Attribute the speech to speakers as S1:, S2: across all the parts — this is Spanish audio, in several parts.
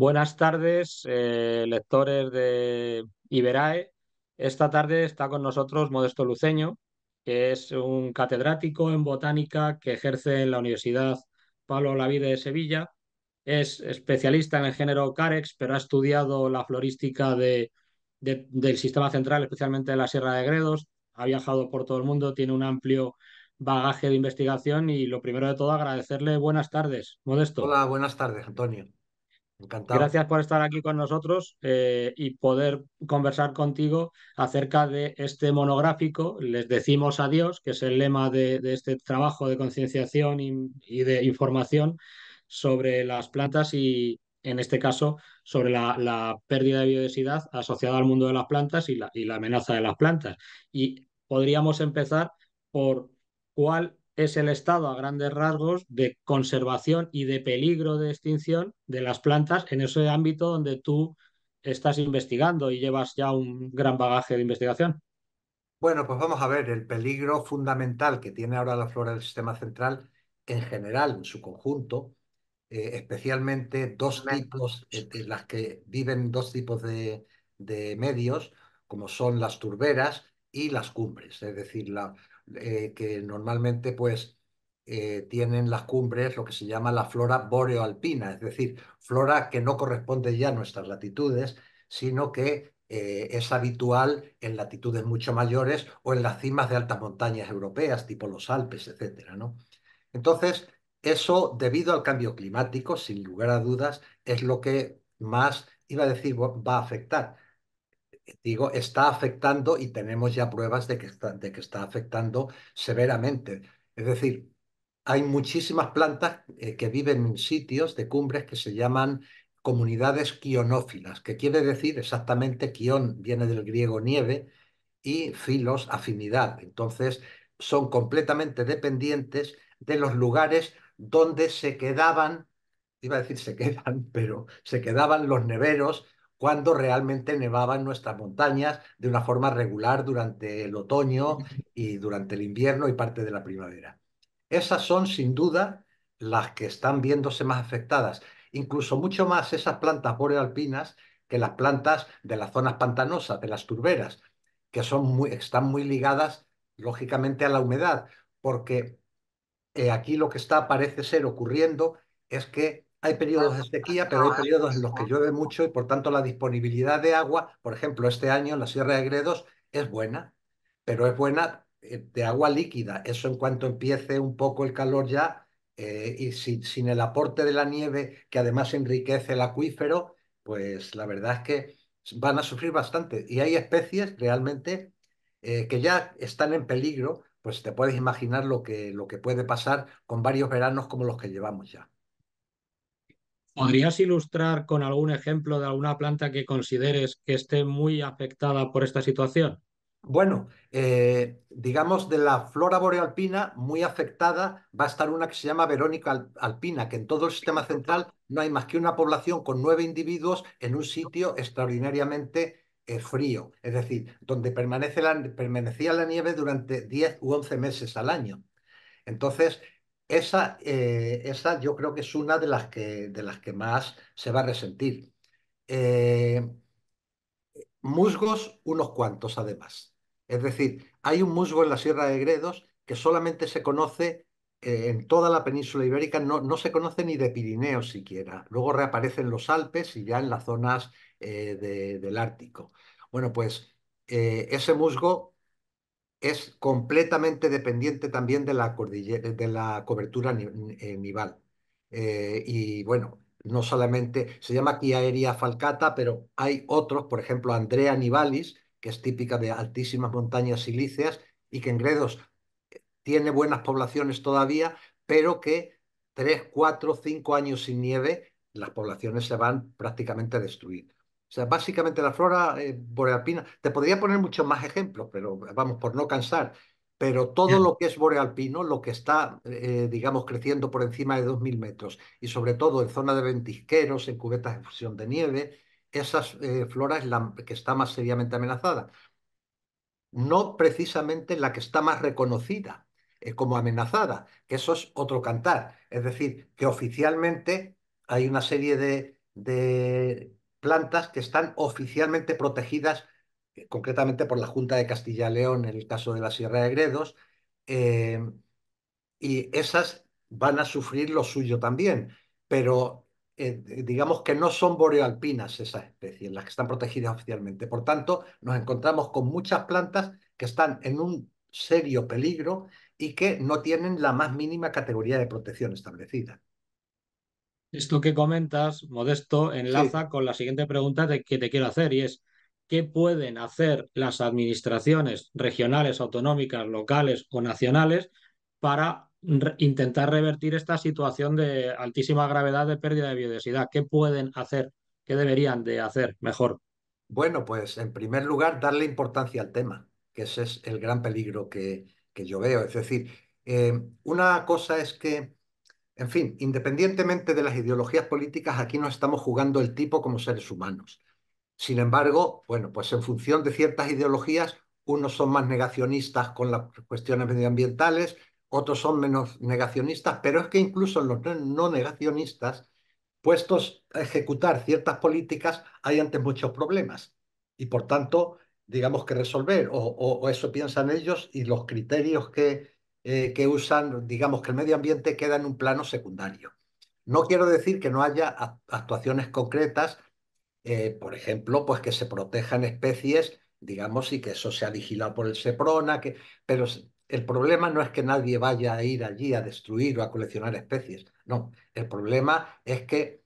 S1: Buenas tardes, eh, lectores de Iberae. Esta tarde está con nosotros Modesto Luceño, que es un catedrático en botánica que ejerce en la Universidad Pablo Olavide de Sevilla. Es especialista en el género Carex, pero ha estudiado la florística del sistema central, especialmente de la Sierra de Gredos. Ha viajado por todo el mundo, tiene un amplio bagaje de investigación y lo primero de todo agradecerle buenas tardes, Modesto. Hola,
S2: buenas tardes, Antonio. Gracias
S1: por estar aquí con nosotros eh, y poder conversar contigo acerca de este monográfico. Les decimos adiós, que es el lema de, este trabajo de concienciación y, de información sobre las plantas y, en este caso, sobre la, pérdida de biodiversidad asociada al mundo de las plantas y la, y la amenaza de las plantas. Y podríamos empezar por cuál es el estado a grandes rasgos de conservación y de peligro de extinción de las plantas en ese ámbito donde tú estás investigando
S2: y llevas ya un gran bagaje
S1: de investigación.
S2: Bueno, pues vamos a ver, el peligro fundamental que tiene ahora la flora del sistema central en general, en su conjunto, eh, especialmente dos tipos de eh, las que viven dos tipos de, de medios, como son las turberas y las cumbres, es decir, la, eh, que normalmente pues eh, tienen las cumbres lo que se llama la flora boreoalpina, es decir, flora que no corresponde ya a nuestras latitudes, sino que eh, es habitual en latitudes mucho mayores o en las cimas de altas montañas europeas, tipo los Alpes, etc. Entonces, eso, debido al cambio climático, sin lugar a dudas, es lo que más, iba a decir, va a afectar, digo, está afectando y tenemos ya pruebas de que está, afectando severamente. Es decir, hay muchísimas plantas eh, que viven en sitios de cumbres que se llaman comunidades quionófilas, que quiere decir exactamente quion, viene del griego nieve y filos afinidad. Entonces, son completamente dependientes de los lugares donde se quedaban, iba a decir se quedan, pero se quedaban los neveros cuando realmente nevaban nuestras montañas de una forma regular durante el otoño y durante el invierno y parte de la primavera. Esas son sin duda las que están viéndose más afectadas, incluso mucho más esas plantas borealpinas que las plantas de las zonas pantanosas, de las turberas, que son muy, están muy ligadas lógicamente a la humedad, porque eh, aquí lo que está parece ser ocurriendo es que hay periodos de sequía, pero hay periodos en los que llueve mucho y por tanto la disponibilidad de agua, por ejemplo, este año en la Sierra de Gredos es buena, pero es buena eh, de agua líquida. Eso en cuanto empiece un poco el calor ya eh, y sin, el aporte de la nieve que además enriquece el acuífero, pues la verdad es que van a sufrir bastante. Y hay especies realmente eh, que ya están en peligro, pues te puedes imaginar lo que, lo que puede pasar con varios veranos como los que llevamos ya. ¿Podrías ilustrar con algún ejemplo de alguna planta que consideres que esté muy afectada por esta situación? Bueno, eh, digamos de la flora borealpina muy afectada va a estar una que se llama Verónica alpina, que en todo el sistema central no hay más que una población con nueve individuos en un sitio extraordinariamente eh, frío, es decir, donde permanecía la nieve durante 10 u 11 meses al año. Entonces, esa, eh, esa yo creo que es una de las que, de las que más se va a resentir. Eh, musgos, unos cuantos además. Es decir, hay un musgo en la Sierra de Gredos que solamente se conoce eh, en toda la península ibérica, no, se conoce ni de pirineos siquiera. Luego reaparecen los Alpes y ya en las zonas del Ártico. Bueno, pues ese musgo es completamente dependiente también de la, cordillera, de la cobertura eh, nival. Eh, y bueno, no solamente se llama aquí aérea falcata, pero hay otros, por ejemplo, Andrea nivalis, que es típica de altísimas montañas silíceas y que en Gredos eh, tiene buenas poblaciones todavía, pero que tres, cuatro, cinco años sin nieve, las poblaciones se van prácticamente destruidas. O sea, básicamente la flora eh, borealpina. Te podría poner muchos más ejemplos, pero vamos, por no cansar. Pero todo lo que es borealpino, lo que está, eh, digamos, creciendo por encima de 2.000 metros, y sobre todo en zona de ventisqueros, en cubetas de fusión de nieve, esas eh, flora es la que está más seriamente amenazada. No precisamente la que está más reconocida como amenazada, que eso es otro cantar. Es decir, que oficialmente hay una serie de, de plantas que están oficialmente protegidas, eh, concretamente por la Junta de Castilla y León, en el caso de la Sierra de Gredos, eh, y esas van a sufrir lo suyo también, pero eh, digamos que no son borealpinas esas especies, las que están protegidas oficialmente. Por tanto, nos encontramos con muchas plantas que están en un serio peligro y que no tienen la más mínima categoría de protección establecida.
S1: Esto que comentas, Modesto, enlaza con la siguiente pregunta de, que te quiero hacer y es, ¿qué pueden hacer las administraciones regionales, autonómicas, locales o nacionales para intentar revertir esta situación de altísima gravedad
S2: de pérdida de biodiversidad? ¿Qué pueden hacer? ¿Qué deberían de hacer mejor? Bueno, pues en primer lugar, darle importancia al tema, que ese es el gran peligro que, que yo veo. Es decir, eh, una cosa es que en fin, independientemente de las ideologías políticas, aquí no estamos jugando el tipo como seres humanos. Sin embargo, bueno, pues en función de ciertas ideologías, unos son más negacionistas con las cuestiones medioambientales, otros son menos negacionistas, pero es que incluso los no negacionistas, puestos a ejecutar ciertas políticas, hay antes muchos problemas y por tanto, digamos que resolver, o eso piensan ellos y los criterios que, eh, que usan, digamos que el medio ambiente queda en un plano secundario. No quiero decir que no haya actuaciones concretas, eh, por ejemplo, pues que se protejan especies, digamos, y que eso sea vigilado por el SEPRONA, que, pero el problema no es que nadie vaya a ir allí a destruir o a coleccionar especies, no, el problema es que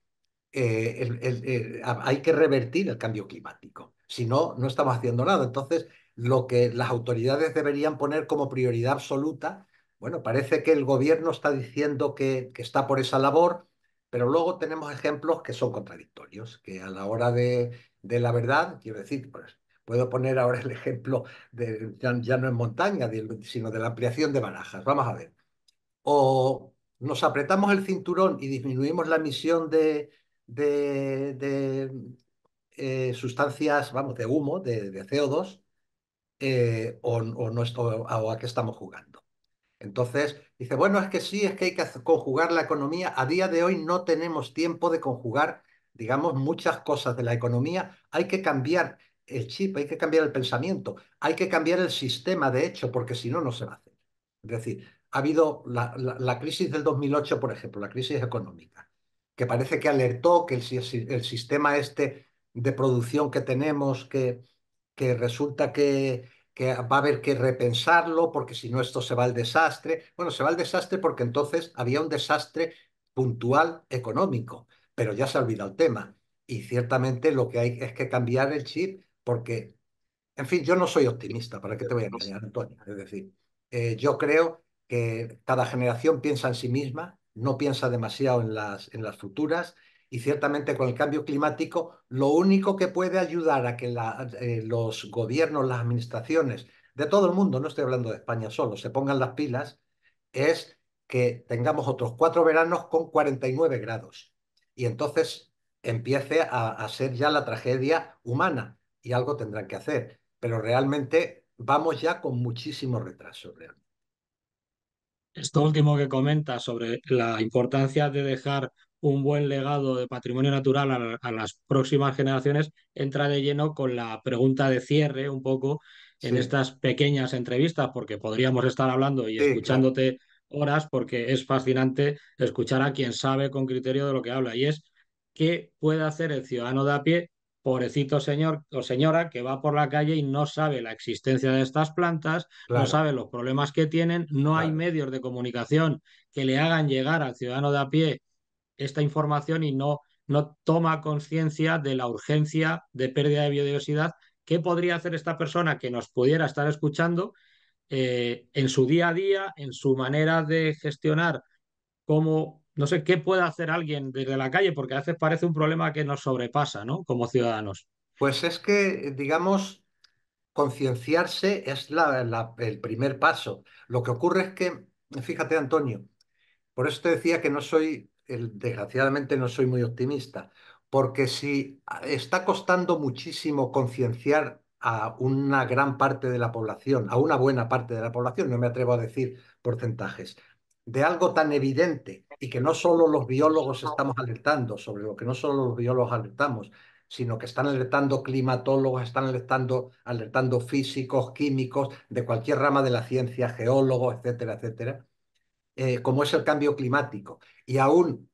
S2: eh, hay que revertir el cambio climático, si no, no estamos haciendo nada. Entonces, lo que las autoridades deberían poner como prioridad absoluta. Bueno, parece que el gobierno está diciendo que, está por esa labor, pero luego tenemos ejemplos que son contradictorios, que a la hora de, la verdad, quiero decir, pues, puedo poner ahora el ejemplo de, ya, no en montaña, sino de la ampliación de barajas. Vamos a ver. O nos apretamos el cinturón y disminuimos la emisión de, eh, sustancias, vamos, de humo, de, CO2, eh, o, a qué estamos jugando. Entonces, dice, bueno, es que sí, es que hay que conjugar la economía. A día de hoy no tenemos tiempo de conjugar, digamos, muchas cosas de la economía. Hay que cambiar el chip, hay que cambiar el pensamiento, hay que cambiar el sistema, de hecho, porque si no, no se va a hacer. Es decir, ha habido la, crisis del 2008, por ejemplo, la crisis económica, que parece que alertó que el sistema este de producción que tenemos, que, resulta que, va a haber que repensarlo porque si no esto se va al desastre. Bueno, se va al desastre porque entonces había un desastre puntual económico, pero ya se ha olvidado el tema. Y ciertamente lo que hay es que cambiar el chip porque, en fin, yo no soy optimista, ¿para qué te voy a enseñar, Antonio? Es decir, eh, yo creo que cada generación piensa en sí misma, no piensa demasiado en las, en las futuras y ciertamente con el cambio climático, lo único que puede ayudar a que eh, los gobiernos, las administraciones de todo el mundo, no estoy hablando de España solo, se pongan las pilas, es que tengamos otros cuatro veranos con 49 grados. Y entonces empiece a, ser ya la tragedia humana y algo tendrán que hacer. Pero realmente vamos ya con muchísimo retraso. Realmente.
S1: Esto último que comenta sobre la importancia de dejar un buen legado de patrimonio natural a, las próximas generaciones, entra de lleno con la pregunta de cierre un poco en estas pequeñas entrevistas, porque podríamos estar hablando y escuchándote horas, porque es fascinante escuchar a quien sabe con criterio de lo que habla, y es qué puede hacer el ciudadano de a pie, pobrecito señor o señora que va por la calle y no sabe la existencia de estas plantas, no sabe los problemas que tienen, no hay medios de comunicación que le hagan llegar al ciudadano de a pie esta información y no, no toma conciencia de la urgencia de pérdida de biodiversidad ¿qué podría hacer esta persona que nos pudiera estar escuchando eh, en su día a día, en su manera de gestionar, cómo, no sé, qué puede hacer alguien desde
S2: la calle, porque a veces parece un problema que nos sobrepasa, ¿no? Como ciudadanos. Pues es que, digamos, concienciarse es el primer paso. Lo que ocurre es que, fíjate, Antonio, por eso te decía que no soy desgraciadamente no soy muy optimista, porque si está costando muchísimo concienciar a una gran parte de la población, a una buena parte de la población, no me atrevo a decir porcentajes, de algo tan evidente y que no solo los biólogos estamos alertando, sobre lo que no solo los biólogos alertamos, sino que están alertando climatólogos, están alertando, alertando físicos, químicos, de cualquier rama de la ciencia, geólogos, etcétera, etcétera, eh, como es el cambio climático y aún,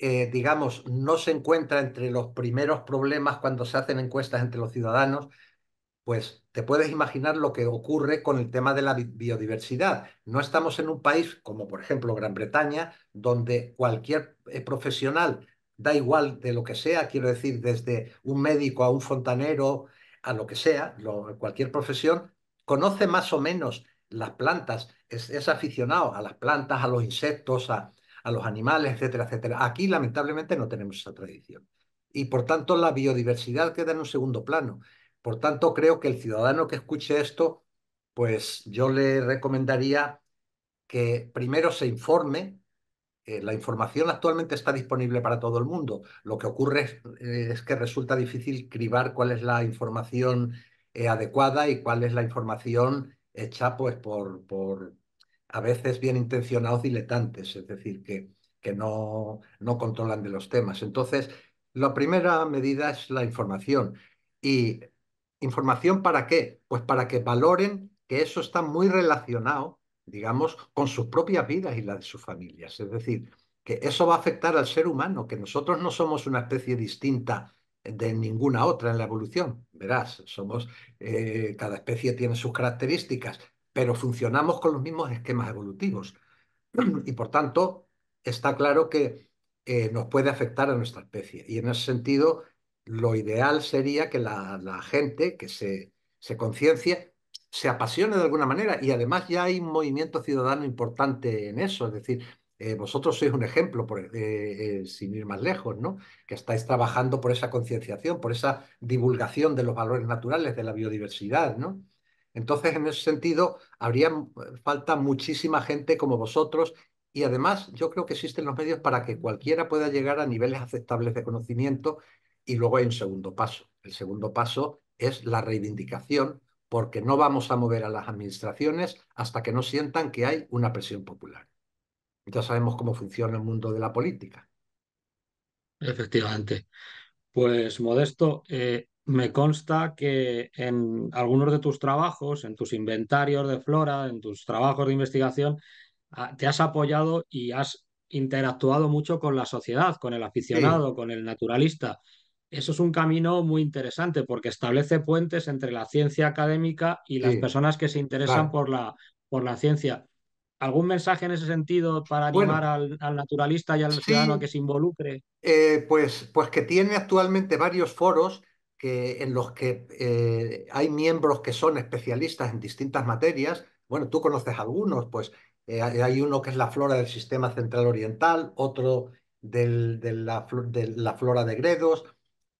S2: eh, digamos, no se encuentra entre los primeros problemas cuando se hacen encuestas entre los ciudadanos, pues te puedes imaginar lo que ocurre con el tema de la biodiversidad. No estamos en un país como por ejemplo Gran Bretaña, donde cualquier eh, profesional, da igual de lo que sea, quiero decir, desde un médico a un fontanero, a lo que sea, cualquier profesión, conoce más o menos las plantas, es aficionado a las plantas, a los insectos, a, a los animales, etcétera, etcétera. Aquí, lamentablemente, no tenemos esa tradición. Y por tanto, la biodiversidad queda en un segundo plano. Por tanto, creo que el ciudadano que escuche esto, pues yo le recomendaría que primero se informe. Eh, la información actualmente está disponible para todo el mundo. Lo que ocurre es, eh, que resulta difícil cribar cuál es la información eh, adecuada y cuál es la información hecha pues, por, a veces bien intencionados diletantes, es decir, que, que no, controlan de los temas. Entonces, la primera medida es la información. ¿Y información para qué? Pues para que valoren que eso está muy relacionado, digamos, con sus propias vidas y las de sus familias. Es decir, que eso va a afectar al ser humano, que nosotros no somos una especie distinta de ninguna otra en la evolución. Verás, somos, eh, cada especie tiene sus características, pero funcionamos con los mismos esquemas evolutivos. Y por tanto, está claro que eh, nos puede afectar a nuestra especie. Y en ese sentido, lo ideal sería que la, gente que se, conciencia se apasione de alguna manera. Y además ya hay un movimiento ciudadano importante en eso. Es decir, eh, vosotros sois un ejemplo, eh, sin ir más lejos, ¿no? que estáis trabajando por esa concienciación, por esa divulgación de los valores naturales, de la biodiversidad. ¿no? Entonces, en ese sentido, habría eh, falta muchísima gente como vosotros y además yo creo que existen los medios para que cualquiera pueda llegar a niveles aceptables de conocimiento y luego hay un segundo paso. El segundo paso es la reivindicación porque no vamos a mover a las administraciones hasta que no sientan que hay una presión popular. Ya sabemos cómo funciona el mundo de la política.
S1: Efectivamente. Pues Modesto, eh, me consta que en algunos de tus trabajos, en tus inventarios de flora, en tus trabajos de investigación, ah, te has apoyado y has interactuado mucho con la sociedad, con el aficionado, con el naturalista. Eso es un camino muy interesante porque establece puentes entre la ciencia académica y las personas que se interesan por, la, por la ciencia. ¿Algún mensaje en ese sentido para animar al, naturalista y al ciudadano a que se involucre?
S2: Eh, pues, pues que tiene actualmente varios foros en los que eh, hay miembros que son especialistas en distintas materias. Bueno, tú conoces algunos, pues eh, hay uno que es la flora del sistema central oriental, otro de, la, flora de Gredos,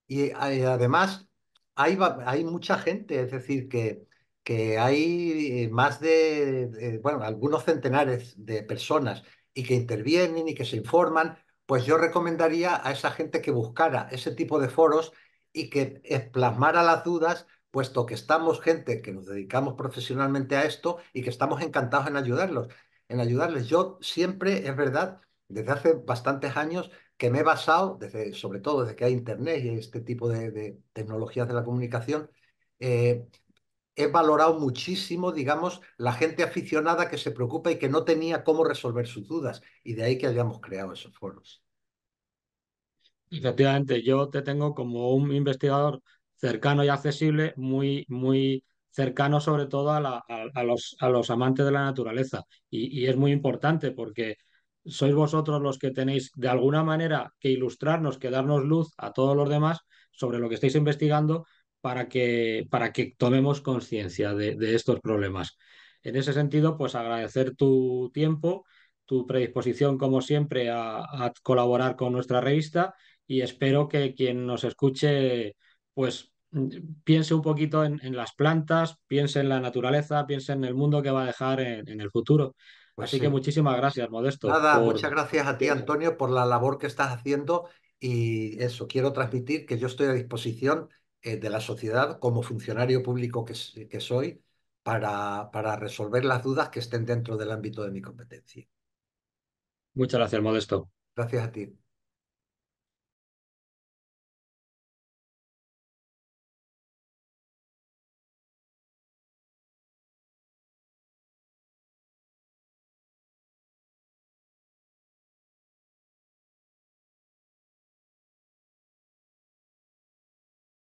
S2: y además hay, mucha gente, es decir, que, que hay más de, bueno, algunos centenares de personas y que intervienen y que se informan, pues yo recomendaría a esa gente que buscara ese tipo de foros y que plasmara las dudas, puesto que estamos gente que nos dedicamos profesionalmente a esto y que estamos encantados en ayudarlos, en ayudarles. Yo siempre, es verdad, desde hace bastantes años que me he basado, desde, sobre todo desde que hay Internet y este tipo de, tecnologías de la comunicación, eh, he valorado muchísimo, digamos, la gente aficionada que se preocupa y que no tenía cómo resolver sus dudas. Y de ahí que hayamos creado esos foros.
S1: Efectivamente, yo te tengo como un investigador cercano y accesible, muy, muy cercano sobre todo a, los, a los, amantes de la naturaleza. Y, es muy importante porque sois vosotros los que tenéis de alguna manera que ilustrarnos, que darnos luz a todos los demás sobre lo que estáis investigando para que, para que tomemos conciencia de, estos problemas. En ese sentido, pues agradecer tu tiempo, tu predisposición, como siempre, a colaborar con nuestra revista y espero que quien nos escuche, pues piense un poquito en, las plantas, piense en la naturaleza, piense en el mundo que va a dejar en, el futuro.
S2: Pues Así que muchísimas gracias, Modesto. Nada, muchas gracias a ti, Antonio, por la labor que estás haciendo y eso, quiero transmitir que yo estoy a disposición eh, de la sociedad como funcionario público que, que soy para, para resolver las dudas que estén dentro del ámbito de mi competencia.
S1: Muchas gracias, Modesto.
S2: Gracias a ti.